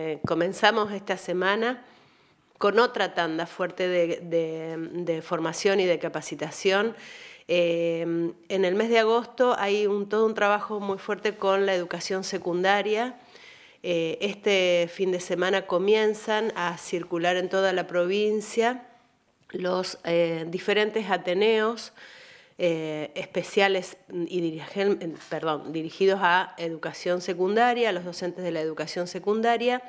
Eh, comenzamos esta semana con otra tanda fuerte de, formación y de capacitación. Eh, en el mes de agosto hay todo un trabajo muy fuerte con la educación secundaria. Eh, este fin de semana comienzan a circular en toda la provincia los diferentes ateneos eh, especiales y dirigidos a educación secundaria, a los docentes de la educación secundaria.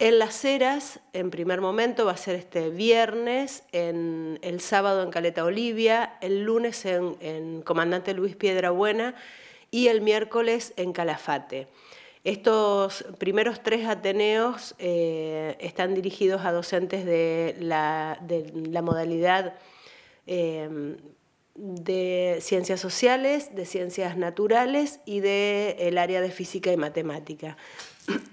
En Las eras en primer momento, va a ser este viernes, en, el sábado en Caleta Olivia, el lunes en, Comandante Luis Piedrabuena y el miércoles en Calafate. Estos primeros tres Ateneos eh, están dirigidos a docentes de la, modalidad eh, de ciencias sociales, de ciencias naturales y del el área de física y matemática.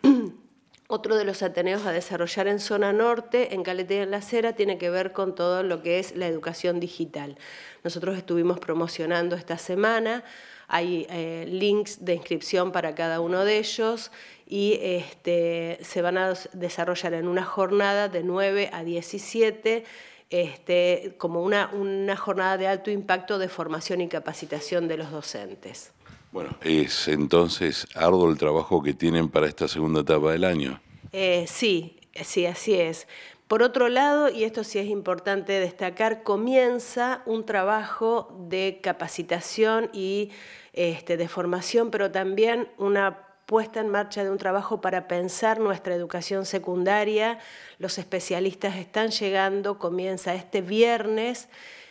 Otro de los Ateneos a desarrollar en zona norte, en Caleta en La Cera, tiene que ver con todo lo que es la educación digital. Nosotros estuvimos promocionando esta semana, hay eh, links de inscripción para cada uno de ellos y este, se van a desarrollar en una jornada de 9 a 17 este, como una, una jornada de alto impacto de formación y capacitación de los docentes. Bueno, es entonces arduo el trabajo que tienen para esta segunda etapa del año. Eh, sí, sí, así es. Por otro lado, y esto sí es importante destacar, comienza un trabajo de capacitación y este, de formación, pero también una puesta en marcha de un trabajo para pensar nuestra educación secundaria. Los especialistas están llegando, comienza este viernes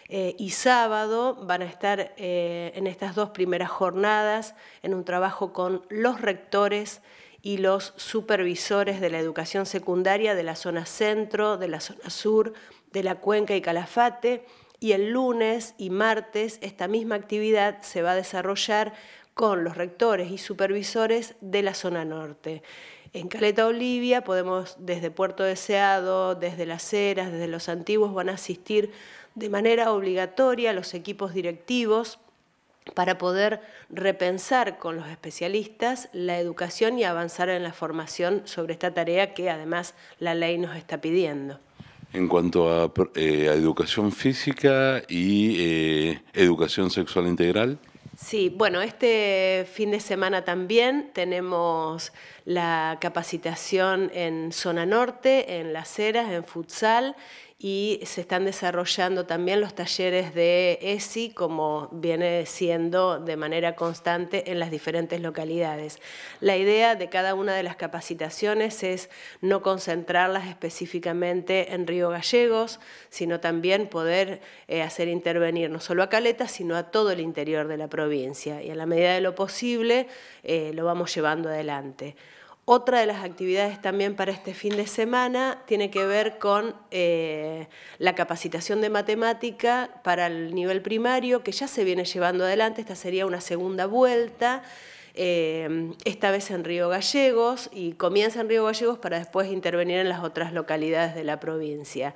eh, y sábado, van a estar eh, en estas dos primeras jornadas en un trabajo con los rectores y los supervisores de la educación secundaria de la zona centro, de la zona sur, de la cuenca y Calafate. Y el lunes y martes esta misma actividad se va a desarrollar con los rectores y supervisores de la zona norte. En Caleta Olivia podemos desde Puerto Deseado, desde Las Heras, desde los antiguos van a asistir de manera obligatoria los equipos directivos para poder repensar con los especialistas la educación y avanzar en la formación sobre esta tarea que además la ley nos está pidiendo. En cuanto a, eh, educación física y eh, educación sexual integral. Sí, bueno, este fin de semana también tenemos la capacitación en Zona Norte, en Las Heras, en Futsal y se están desarrollando también los talleres de ESI, como viene siendo de manera constante en las diferentes localidades. La idea de cada una de las capacitaciones es no concentrarlas específicamente en Río Gallegos, sino también poder eh, hacer intervenir no solo a Caleta, sino a todo el interior de la provincia. Y a la medida de lo posible eh, lo vamos llevando adelante. Otra de las actividades también para este fin de semana tiene que ver con eh, la capacitación de matemática para el nivel primario, que ya se viene llevando adelante, esta sería una segunda vuelta, eh, esta vez en Río Gallegos, y comienza en Río Gallegos para después intervenir en las otras localidades de la provincia.